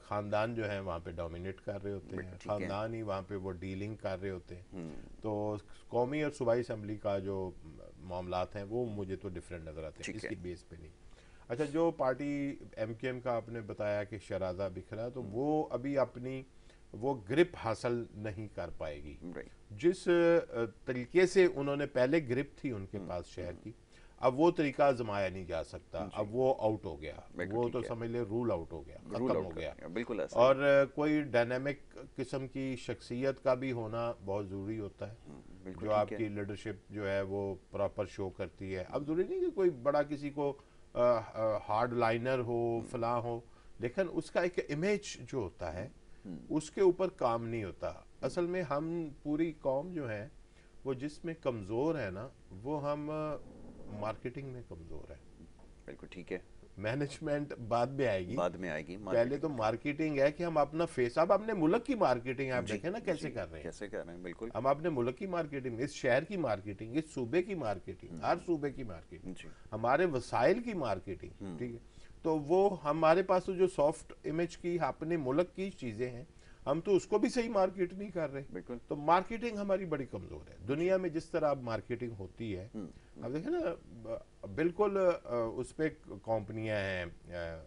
ख़ानदान जो है वहाँ पे डोमिनेट कर रहे होते हैं ख़ानदान ही वहाँ पे वो डीलिंग कर रहे होते हैं तो कौमी और सूबाई असम्बली का जो मामला हैं वो मुझे तो डिफरेंट नज़र आते हैं इसकी बेस पे नहीं अच्छा जो पार्टी एम का आपने बताया कि शराजा बिखरा तो हम्म। वो अभी अपनी वो ग्रिप हासिल नहीं कर पाएगी जिस तरीके से उन्होंने पहले ग्रिप थी उनके hmm. पास शहर hmm. की अब वो तरीका आजमाया नहीं जा सकता अब वो आउट हो गया वो तो समझ ले रूल आउट हो गया खत्म हो गया बिल्कुल और कोई डायनेमिक किस्म की शख्सियत का भी होना बहुत ज़रूरी होता है hmm, जो आपकी लीडरशिप जो है वो प्रॉपर शो करती है अब ज़रूरी नहीं कि कोई बड़ा किसी को हार्ड लाइनर हो फला हो लेकिन उसका एक इमेज जो होता है हम्म। उसके ऊपर काम नहीं होता असल में हम पूरी कौम जो है वो जिसमें कमज़ोर है ना वो हम मार्केटिंग में कमज़ोर है बिल्कुल ठीक है मैनेजमेंट बाद में आएगी बाद में आएगी पहले तो मार्केटिंग है कि हम अपना फेस आप अपने मुल्क की मार्केटिंग आप देखें ना कैसे कर रहे हैं कैसे कर रहे हैं बिल्कुल हम अपने मुल्क की मार्केटिंग इस शहर की मार्केटिंग इस सूबे की मार्केटिंग हम्म। हर सूबे की मार्केटिंग हमारे वसाइल की मार्केटिंग हम्म। ठीक है तो वो हमारे पास तो जो सॉफ्ट इमेज की अपने मुल्क की चीज़ें हैं हम तो उसको भी सही मार्केट नहीं कर रहे बिल्कुल तो मार्केटिंग हमारी बड़ी कमज़ोर है दुनिया में जिस तरह अब मार्केटिंग होती है अब हम्म, हम्म। देखे ना बिल्कुल उस पर कंपनियां हैं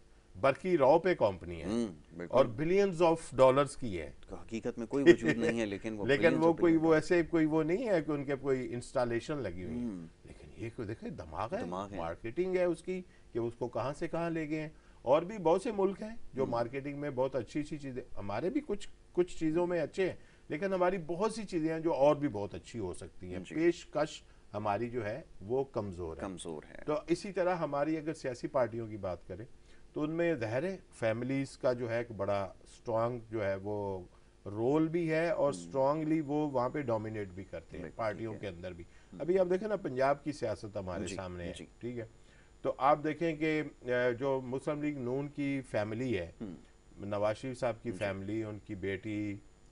बल्कि रॉ पे कंपनी है हम्म, और बिलियंस ऑफ डॉलर्स की है तो हकीकत में कोई वजूद नहीं है लेकिन वो लेकिन वो कोई वो ऐसे कोई वो नहीं है कि उनके कोई इंस्टॉलेशन लगी हुई है लेकिन ये को देखे दमाग है मार्केटिंग है उसकी कि उसको कहाँ से कहाँ ले गए हैं और भी बहुत से मुल्क हैं जो हम्म। मार्केटिंग में बहुत अच्छी अच्छी चीज़ें हमारे भी कुछ कुछ चीज़ों में अच्छे हैं लेकिन हमारी बहुत सी चीज़ें हैं जो और भी बहुत अच्छी हो सकती हैं पेशकश हमारी जो है वो कमज़ोर है कमज़ोर है तो इसी तरह हमारी अगर सियासी पार्टियों की बात करें तो उनमें जहर फैमिलीज़ का जो है एक बड़ा स्ट्रांग जो है वो रोल भी है और स्ट्रांगली हम्म। वो वहाँ पे डोमिनेट भी करते हैं पार्टियों है। के अंदर भी हम्म। अभी आप देखें ना पंजाब की सियासत हमारे सामने है ठीक है तो आप देखें कि जो मुस्लिम लीग नून की फैमिली है हम्म। नवाज शरीफ साहब की फैमिली उनकी बेटी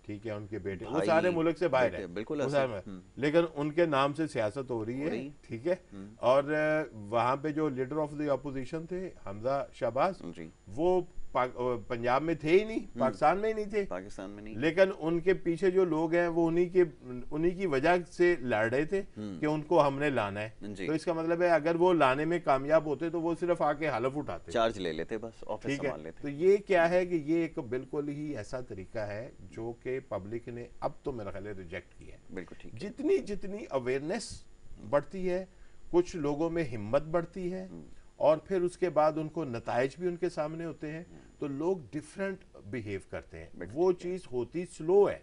ठीक है उनके बेटे वो सारे मुल्क से बाहर है बिल्कुल हम्म। लेकिन उनके नाम से सियासत हो रही है ठीक है हम्म। और वहां पे जो लीडर ऑफ द अपोजिशन थे हमजा शहबाज वो पंजाब में थे ही नहीं हम्म। पाकिस्तान में ही नहीं थे पाकिस्तान में नहीं लेकिन उनके पीछे जो लोग हैं वो उन्हीं के उन्हीं की वजह से लड़ रहे थे हम्म। कि उनको हमने लाना है तो इसका मतलब है अगर वो लाने में कामयाब होते तो वो सिर्फ आके हलफ उठाते चार्ज ले लेते बस ठीक है लेते तो ये क्या है कि ये एक बिल्कुल ही ऐसा तरीका है जो कि पब्लिक ने अब तो मेरा ख्याल रिजेक्ट किया है बिल्कुल ठीक जितनी जितनी अवेयरनेस बढ़ती है कुछ लोगों में हिम्मत बढ़ती है हम्म। और फिर उसके बाद उनको नतज भी उनके सामने होते हैं तो लोग डिफरेंट बिहेव करते हैं वो चीज़ होती स्लो है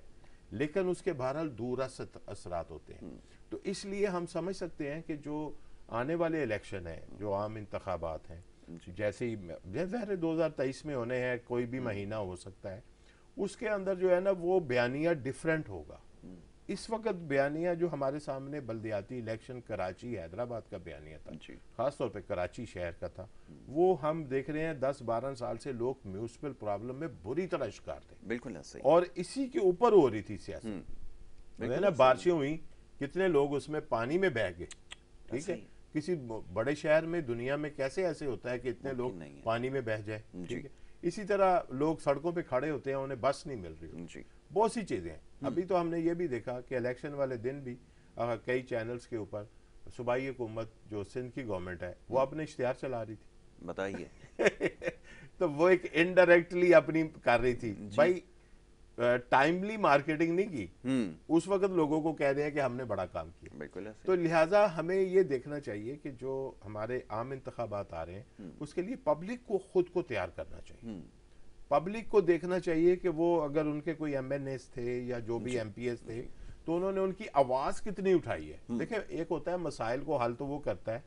लेकिन उसके बहरहाल दूर असरात होते हैं तो इसलिए हम समझ सकते हैं कि जो आने वाले इलेक्शन हैं जो आम इंतबात हैं जैसे ही जैसे दो हज़ार तेईस में होने हैं कोई भी महीना हो सकता है उसके अंदर जो है ना वो बयानिया डिफरेंट होगा इस वक्त बयानिया जो हमारे सामने बलदियाती इलेक्शन कराची हैदराबाद का बयानिया था खासतौर पर कराची शहर का था वो हम देख रहे हैं दस बारह साल से लोग म्यूनसिपल प्रॉब्लम में बुरी तरह शिकार थे बिल्कुल और इसी के ऊपर हो रही थी सियासत हम्म। तो ना बारिशें हुई कितने लोग उसमें पानी में बह गए ठीक है किसी बड़े शहर में दुनिया में कैसे ऐसे होता है कि इतने लोग पानी में बह जाए ठीक है इसी तरह लोग सड़कों पे खड़े होते हैं उन्हें बस नहीं मिल रही बहुत सी चीजें हैं हम्म। अभी तो हमने ये भी देखा कि इलेक्शन वाले दिन भी कई चैनल्स के ऊपर सूबाई हुकूमत जो सिंध की गवर्नमेंट है वो हम्म। अपने इश्तहार चला रही थी बताइए तो वो एक इनडायरेक्टली अपनी कर रही थी भाई टाइमली मार्केटिंग नहीं की हम्म। उस वक्त लोगों को कह रहे हैं कि हमने बड़ा काम किया बिल्कुल तो लिहाजा हमें ये देखना चाहिए कि जो हमारे आम इंतबात आ रहे हैं उसके लिए पब्लिक को खुद को तैयार करना चाहिए पब्लिक को देखना चाहिए कि वो अगर उनके कोई एम थे या जो भी एम थे तो उन्होंने उनकी आवाज कितनी उठाई है हम्म। देखिए एक होता है मसाइल को हल तो वो करता है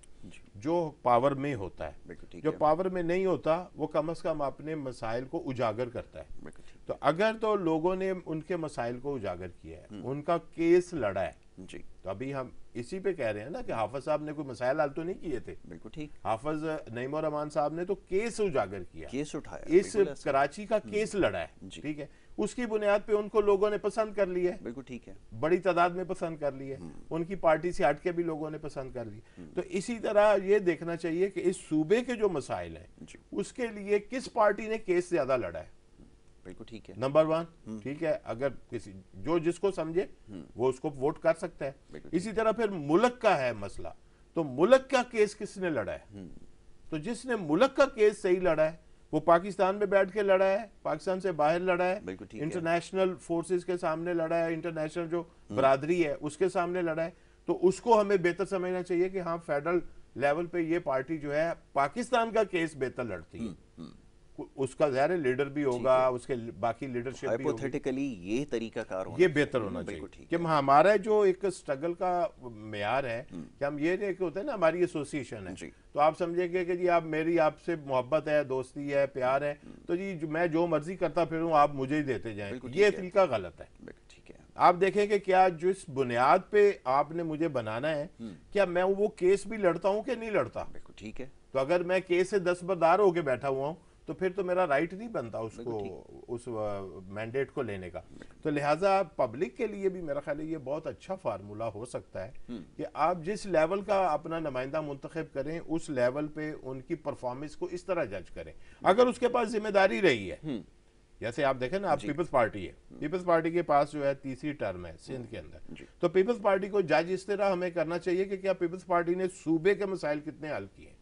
जो पावर में होता है जो पावर में नहीं होता वो कम अज कम अपने मसाइल को उजागर करता है तो अगर तो लोगों ने उनके मसाइल को उजागर किया है हम्म। उनका केस लड़ा है तो अभी हम इसी पे कह रहे हैं ना कि हाफज साहब ने कोई मसाइल हल तो नहीं किए थे बिल्कुल ठीक हाफज नईम रमान साहब ने तो केस उजागर किया केस उठाया इस कराची का केस हम्म। लड़ा है ठीक है उसकी बुनियाद पे उनको लोगों ने पसंद कर लिया है बिल्कुल ठीक है बड़ी तादाद में पसंद कर लिया है हम्म। उनकी पार्टी से हटके भी लोगों ने पसंद कर ली हम्म। तो इसी तरह ये देखना चाहिए कि इस सूबे के जो मसाइल हैं उसके लिए किस पार्टी ने केस ज्यादा लड़ा है बिल्कुल ठीक है नंबर वन हम्म। ठीक है अगर किसी जो जिसको समझे हम्म। वो उसको वोट कर सकता है इसी तरह फिर मुलक का है मसला तो मुलक का केस किसने लड़ा है हम्म। तो जिसने मुलक का केस सही लड़ा है वो पाकिस्तान में बैठ के लड़ा है पाकिस्तान से बाहर लड़ा है इंटरनेशनल फोर्सेस के सामने लड़ा है इंटरनेशनल जो बरादरी है उसके सामने लड़ा है तो उसको हमें बेहतर समझना चाहिए कि हाँ फेडरल लेवल पे ये पार्टी जो है पाकिस्तान का केस बेहतर लड़ती है उसका जाहिर है लीडर भी होगा उसके बाकी लीडरशिप हाइपोथेटिकली ये तरीका कार ये बेहतर होना चाहिए कि हमारा जो एक स्ट्रगल का मैार है हम्म। कि हम ये नहीं होते हैं ना हमारी एसोसिएशन है तो आप समझेंगे कि जी आप मेरी आपसे मोहब्बत है दोस्ती है प्यार है हम्म। तो जी मैं जो मर्जी करता फिर आप मुझे ही देते जाए ये तरीका गलत है आप देखें कि क्या जिस बुनियाद पे आपने मुझे बनाना है हम्म। क्या मैं वो केस भी लड़ता हूँ कि नहीं लड़ता ठीक है तो अगर मैं केस से दस बरदार होके बैठा हुआ हूँ तो फिर तो मेरा राइट नहीं बनता उसको उस मैंडेट को लेने का तो लिहाजा पब्लिक के लिए भी मेरा ख्याल है ये बहुत अच्छा फार्मूला हो सकता है हम्म। कि आप जिस लेवल का अपना नुमाइंदा मुंतखब करें उस लेवल पे उनकी परफॉर्मेंस को इस तरह जज करें अगर उसके पास जिम्मेदारी रही है हम्म। जैसे आप देखें ना आप पीपल्स पार्टी है पीपल्स हम्म। पार्टी के पास जो है तीसरी टर्म है सिंध के अंदर तो पीपल्स पार्टी को जज इस तरह हमें करना चाहिए कि क्या पीपल्स पार्टी ने सूबे के मसाइल कितने हल किए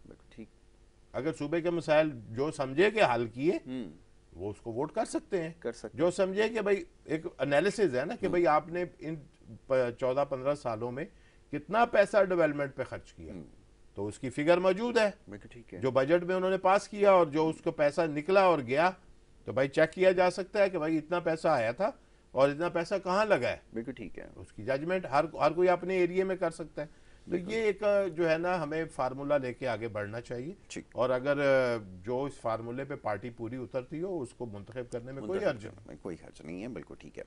अगर सूबे के मसाइल जो समझे के हल किए हम्म। वो उसको वोट कर सकते हैं कर सकते जो समझे कि भाई एक एनालिसिस है ना कि हम्म। भाई आपने इन चौदह पंद्रह सालों में कितना पैसा डेवलपमेंट पे खर्च किया हम्म। तो उसकी फिगर मौजूद है तो ठीक है जो बजट में उन्होंने पास किया और जो उसको पैसा निकला और गया तो भाई चेक किया जा सकता है कि भाई इतना पैसा आया था और इतना पैसा कहाँ लगा है बिल्कुल तो ठीक है उसकी जजमेंट हर हर कोई अपने एरिया में कर सकता है तो ये एक जो है ना हमें फार्मूला लेके आगे बढ़ना चाहिए और अगर जो इस फार्मूले पे पार्टी पूरी उतरती हो उसको मुंतखब करने में कोई हर्ज नहीं कोई हर्ज नहीं है बिल्कुल ठीक है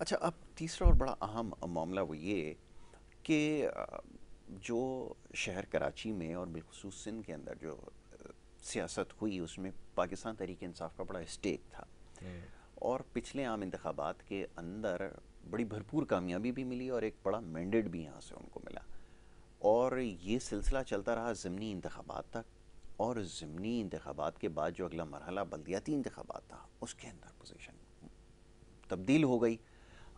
अच्छा अब तीसरा और बड़ा अहम मामला वो ये कि जो शहर कराची में और बिलखसूस सिंध के अंदर जो सियासत हुई उसमें पाकिस्तान तहरीक इंसाफ का बड़ा स्टेक था हम्म। और पिछले आम इंतबात के अंदर बड़ी भरपूर कामयाबी भी मिली और एक बड़ा मैंडेट भी यहाँ से उनको मिला और ये सिलसिला चलता रहा ज़मनी इंतबात तक और ज़मनी इंतबात के बाद जो अगला मरहला बलदियाती इंतबात था उसके अंदर पोजिशन तब्दील हो गई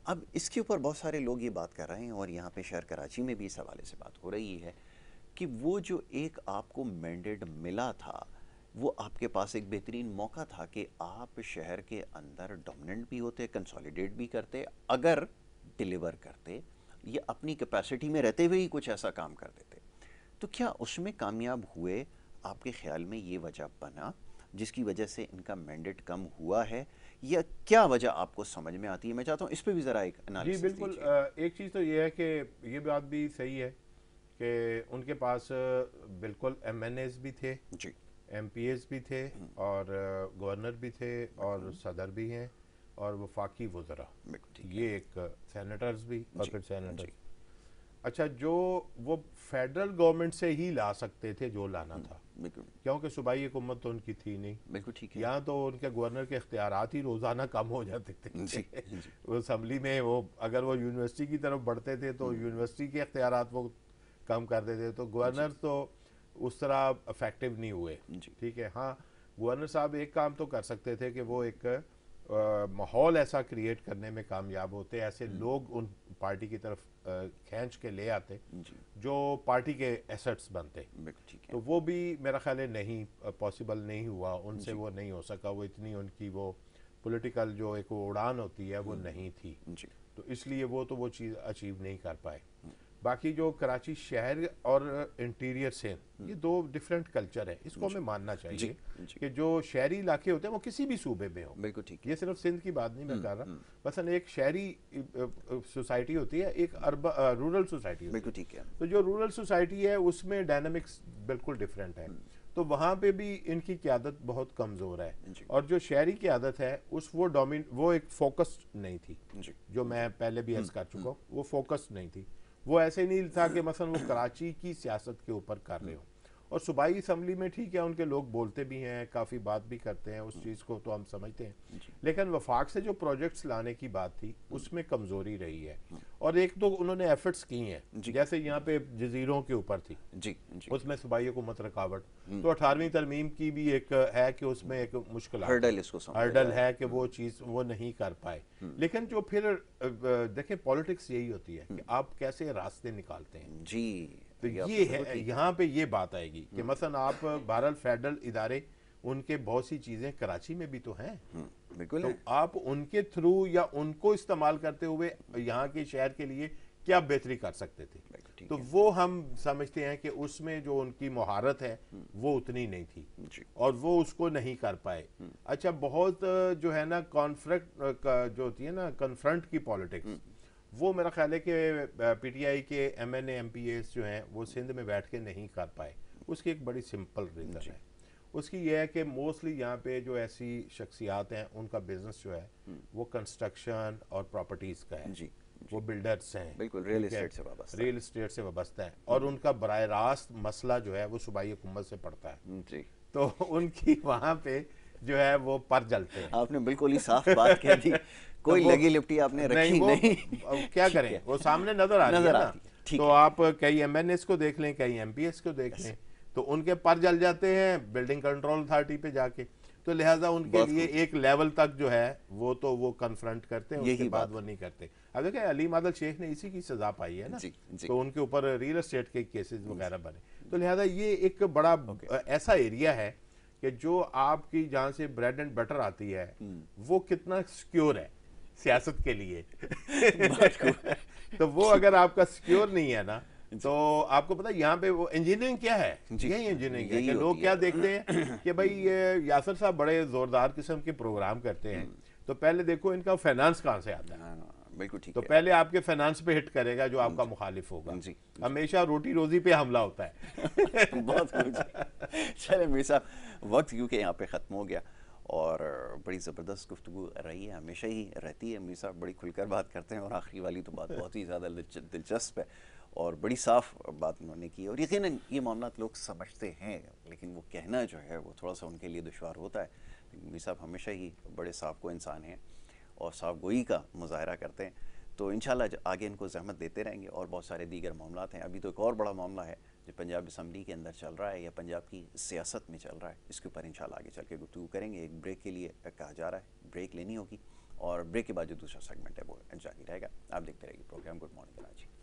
अब इसके ऊपर बहुत सारे लोग ये बात कर रहे हैं और यहाँ पे शहर कराची में भी इस हवाले से बात हो रही है कि वो जो एक आपको मैंडेट मिला था वो आपके पास एक बेहतरीन मौका था कि आप शहर के अंदर डोमिनेंट भी होते कंसोलिडेट भी करते अगर डिलीवर करते ये अपनी कैपेसिटी में रहते हुए ही कुछ ऐसा काम कर देते तो क्या उसमें कामयाब हुए आपके ख्याल में ये वजह बना जिसकी वजह से इनका मैंडेट कम हुआ है या क्या वजह आपको समझ में आती है मैं चाहता हूँ इस पर भी ज़रा एक जी बिल्कुल एक चीज़ तो ये है कि ये बात भी सही है कि उनके पास बिल्कुल एम भी थे जी एम भी थे हम्म। और गवर्नर भी थे और हम्म। सदर भी हैं और वफाकी वजरा ये एक सैनिटर्स भी और फिर सेनेटर अच्छा जो वो फेडरल गवर्नमेंट से ही ला सकते थे जो लाना था हम्म, क्योंकि सूबाई हुकूमत तो उनकी थी नहीं बिल्कुल ठीक है यहाँ तो उनके गवर्नर के अख्तियार ही रोज़ाना कम हो जाते थे असम्बली में वो अगर वो यूनिवर्सिटी की तरफ बढ़ते थे तो हम्म। यूनिवर्सिटी के अख्तियार वो कम कर देते तो गवर्नर तो उस तरह अफेक्टिव नहीं हुए ठीक है हाँ गवर्नर साहब एक काम तो कर सकते थे कि वो एक माहौल ऐसा क्रिएट करने में कामयाब होते ऐसे हम्म। लोग उन पार्टी की तरफ खींच के ले आते जो पार्टी के एसेट्स बनते तो वो भी मेरा ख्याल है नहीं पॉसिबल नहीं हुआ उनसे वो नहीं हो सका वो इतनी उनकी वो पॉलिटिकल जो एक उड़ान होती है वो हम्म। नहीं थी तो इसलिए वो तो वो चीज़ अचीव नहीं कर पाए बाकी जो कराची शहर और इंटीरियर से ये हम्म। दो डिफरेंट कल्चर है इसको हमें मानना चाहिए जी, जी। कि जो शहरी इलाके होते हैं वो किसी भी सूबे में हो बिल्कुल ठीक ये सिर्फ सिंध की बात नहीं मैं हम्म, कर रहा मसलन हम्म। एक शहरी सोसाइटी होती है एक अरब रूरल सोसाइटी बिल्कुल ठीक है तो जो रूरल सोसाइटी है उसमें डायनामिक्स बिल्कुल डिफरेंट है तो वहाँ पे भी इनकी क्यादत बहुत कमज़ोर है और जो शहरी की आदत है उस वो डोमिन वो एक फोकस्ड नहीं थी जो मैं पहले भी अर्ज कर चुका हूँ वो फोकस्ड नहीं थी वो ऐसे नहीं था कि मसलन वो कराची की सियासत के ऊपर कर रहे हो और सूबाई इसम्बली में ठीक है उनके लोग बोलते भी हैं काफ़ी बात भी करते हैं उस हम्म। चीज़ को तो हम समझते हैं लेकिन वफाक से जो प्रोजेक्ट्स लाने की बात थी हम्म। उसमें कमज़ोरी रही है हम्म। और एक तो उन्होंने एफर्ट्स की हैं जैसे यहाँ पे जजीरों के ऊपर थी जी, जी उसमें सूबाई हुकूमत रुकावट तो अठारहवीं तरमीम की भी एक है कि उसमें एक मुश्किल हर्डल इसको हर्डल है कि वो चीज़ वो नहीं कर पाए लेकिन जो फिर देखें पॉलिटिक्स यही होती है कि आप कैसे रास्ते निकालते हैं जी तो ये है यहाँ पे ये बात आएगी कि हम्म। मसलन आप भारत फेडरल इदारे उनके बहुत सी चीजें कराची में भी तो हैं हम्म, बिल्कुल तो आप उनके थ्रू या उनको इस्तेमाल करते हुए यहाँ के शहर के लिए क्या बेहतरी कर सकते थे तो वो हम समझते हैं कि उसमें जो उनकी महारत है हम्म। वो उतनी नहीं थी और वो उसको नहीं कर पाए अच्छा बहुत जो है ना कॉन्फ्रट जो होती है ना कन्फ्रंट की पॉलिटिक्स वो मेरा ख्याल है कि पीटीआई के एम एन एमपीएस जो हैं वो सिंध में बैठ के नहीं कर पाए उसकी एक बड़ी सिंपल रीज़न है उसकी यह है कि मोस्टली यहाँ पे जो ऐसी शख्सियात हैं उनका बिजनेस जो है हम्म। वो कंस्ट्रक्शन और प्रॉपर्टीज का है जी, जी वो बिल्डर्स हैं बिल्कुल रियल इस्टेट से वाबस्ता रियल इस्टेट से वाबस्ता है और उनका बर रास्त मसला जो है वो सूबाई हुकूमत से पड़ता है हम्म, जी तो उनकी वहाँ पे जो है वो पर जलते हैं आपने बिल्कुल ही साफ बात कह दी कोई तो लगी लिपटी आपने रखी नहीं, वो, नहीं। अब क्या करें वो सामने नजर आ नजर आती तो आप कई एस को देख लें कई एस को देख लें तो उनके पर जल जाते हैं बिल्डिंग कंट्रोल अथॉरिटी पे जाके तो लिहाजा उनके लिए एक लेवल तक जो है वो तो वो कन्फ्रंट करते हैं उसके बाद वो नहीं करते अब देखे अली मादल शेख ने इसी की सजा पाई है ना जी, जी। तो उनके ऊपर रियल एस्टेट के केसेस वगैरह बने तो लिहाजा ये एक बड़ा ऐसा एरिया है कि जो आपकी जहाँ से ब्रेड एंड बटर आती है हम्म। वो कितना सिक्योर है सियासत के लिए तो वो अगर आपका सिक्योर नहीं है ना तो आपको पता है यहाँ पे वो इंजीनियरिंग क्या है यही इंजीनियरिंग है लोग क्या देखते हैं कि भाई ये यासर साहब बड़े जोरदार किस्म के प्रोग्राम करते हैं हम्म। तो पहले देखो इनका फाइनेंस कहाँ से आता है हाँ, बिल्कुल ठीक तो है। पहले आपके फाइनेंस पे हिट करेगा जो आपका मुखालिफ होगा जी, हमेशा रोटी रोजी पे हमला होता है बहुत चले मेरे साहब वक्त क्योंकि यहाँ पे ख़त्म हो गया और बड़ी ज़बरदस्त गुफ्तु रही है हमेशा ही रहती है मीर साहब बड़ी खुलकर बात करते हैं और आखिरी वाली तो बात बहुत ही ज़्यादा दिलचस्प है और बड़ी साफ बात उन्होंने की और यकीन ये मामला तो लोग समझते हैं लेकिन वो कहना जो है वो थोड़ा सा उनके लिए दुशार होता है मीर साहब हमेशा ही बड़े साफ को इंसान हैं और साफ गोई का मुजाहरा करते हैं तो इन आगे इनको जहमत देते रहेंगे और बहुत सारे दीगर मामला हैं अभी तो एक और बड़ा मामला है जो पंजाब असम्बली के अंदर चल रहा है या पंजाब की सियासत में चल रहा है इसके ऊपर इंशाल्लाह आगे चल के गुफ्तु करेंगे एक ब्रेक के लिए कहा जा रहा है ब्रेक लेनी होगी और ब्रेक के बाद जो दूसरा सेगमेंट है वो जारी रहेगा आप देखते रहेगी प्रोग्राम गुड मॉर्निंग कराची